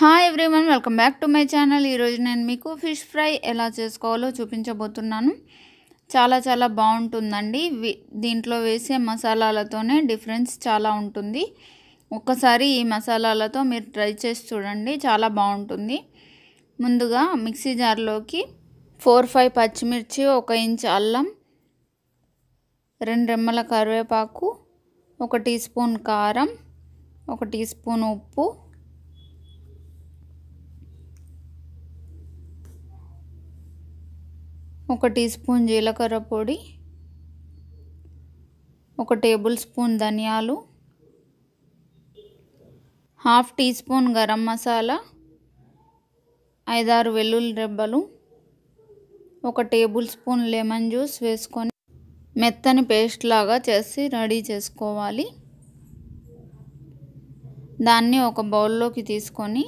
hi everyone welcome back to my channel ఈరోజు నేను మీకు ఫిష్ ఫ్రై ఎలా చేసుకోవాలో చూపించబోతున్నాను చాలా చాలా బాగుంటుందండి దీంట్లో వేసే మసాలాలతోనే డిఫరెన్స్ చాలా ఉంటుంది ఒక్కసారి ఈ మసాలాలతో మీరు ట్రై చేసి చూడండి చాలా బాగుంటుంది ముందుగా మిక్సీ జార్లోకి ఫోర్ ఫైవ్ పచ్చిమిర్చి ఒక ఇంచ్ అల్లం రెండు రెమ్మల కరివేపాకు ఒక టీ స్పూన్ కారం ఒక టీ స్పూన్ ఉప్పు ఒక టీ స్పూన్ జీలకర్ర పొడి ఒక టేబుల్ స్పూన్ ధనియాలు half teaspoon garam masala ఐదారు వెల్లుల్లి రెబ్బలు ఒక టేబుల్ స్పూన్ లెమన్ జ్యూస్ వేసుకొని మెత్తని పేస్ట్ లాగా చేసి రెడీ చేసుకోవాలి దాన్ని ఒక బౌల్లోకి తీసుకొని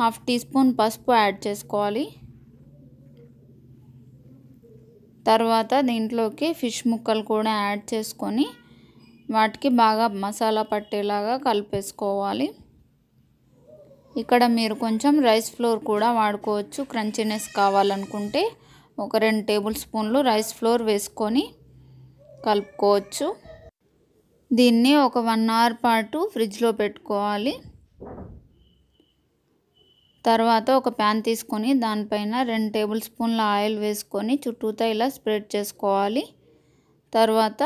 హాఫ్ టీ స్పూన్ పసుపు యాడ్ చేసుకోవాలి తర్వాత దీంట్లోకి ఫిష్ ముక్కలు కూడా యాడ్ చేసుకొని వాటికి బాగా మసాలా పట్టేలాగా కలిపేసుకోవాలి ఇక్కడ మీరు కొంచెం రైస్ ఫ్లోర్ కూడా వాడుకోవచ్చు క్రంచీనెస్ కావాలనుకుంటే ఒక రెండు టేబుల్ స్పూన్లు రైస్ ఫ్లోర్ వేసుకొని కలుపుకోవచ్చు దీన్ని ఒక వన్ అవర్ పాటు ఫ్రిడ్జ్లో పెట్టుకోవాలి తర్వాత ఒక ప్యాన్ తీసుకొని దానిపైన రెండు టేబుల్ స్పూన్ల ఆయిల్ వేసుకొని చుట్టూతో ఇలా స్ప్రెడ్ చేసుకోవాలి తర్వాత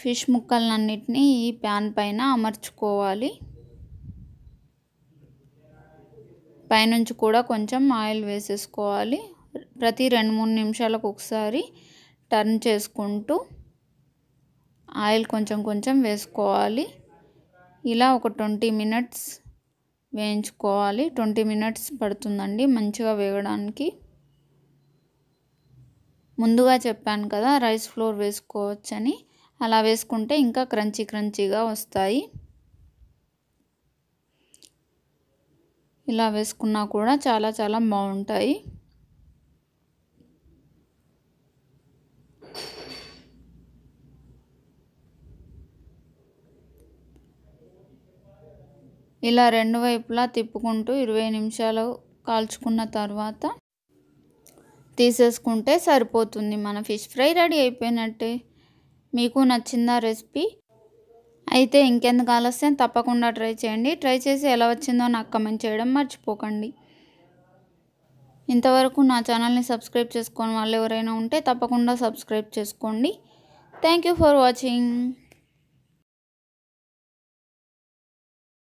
ఫిష్ ముక్కలన్నిటినీ ఈ ప్యాన్ పైన అమర్చుకోవాలి పైనుంచి కూడా కొంచెం ఆయిల్ వేసేసుకోవాలి ప్రతి రెండు మూడు నిమిషాలకు ఒకసారి టర్న్ చేసుకుంటూ ఆయిల్ కొంచెం కొంచెం వేసుకోవాలి ఇలా ఒక ట్వంటీ మినిట్స్ వేయించుకోవాలి ట్వంటీ మినిట్స్ పడుతుందండి మంచిగా వేగడానికి ముందుగా చెప్పాను కదా రైస్ ఫ్లోర్ వేసుకోవచ్చని అలా వేసుకుంటే ఇంకా క్రంచీ క్రంచీగా వస్తాయి ఇలా వేసుకున్నా కూడా చాలా చాలా బాగుంటాయి ఇలా రెండు వైపులా తిప్పుకుంటూ ఇరవై నిమిషాలు కాల్చుకున్న తర్వాత తీసేసుకుంటే సరిపోతుంది మన ఫిష్ ఫ్రై రెడీ అయిపోయినట్టే మీకు నచ్చిందా రెసిపీ అయితే ఇంకెందుకు ఆలస్యం తప్పకుండా ట్రై చేయండి ట్రై చేసి ఎలా వచ్చిందో నాకు కమెంట్ చేయడం మర్చిపోకండి ఇంతవరకు నా ఛానల్ని సబ్స్క్రైబ్ చేసుకోని వాళ్ళు ఎవరైనా ఉంటే తప్పకుండా సబ్స్క్రైబ్ చేసుకోండి థ్యాంక్ యూ ఫర్ వాచింగ్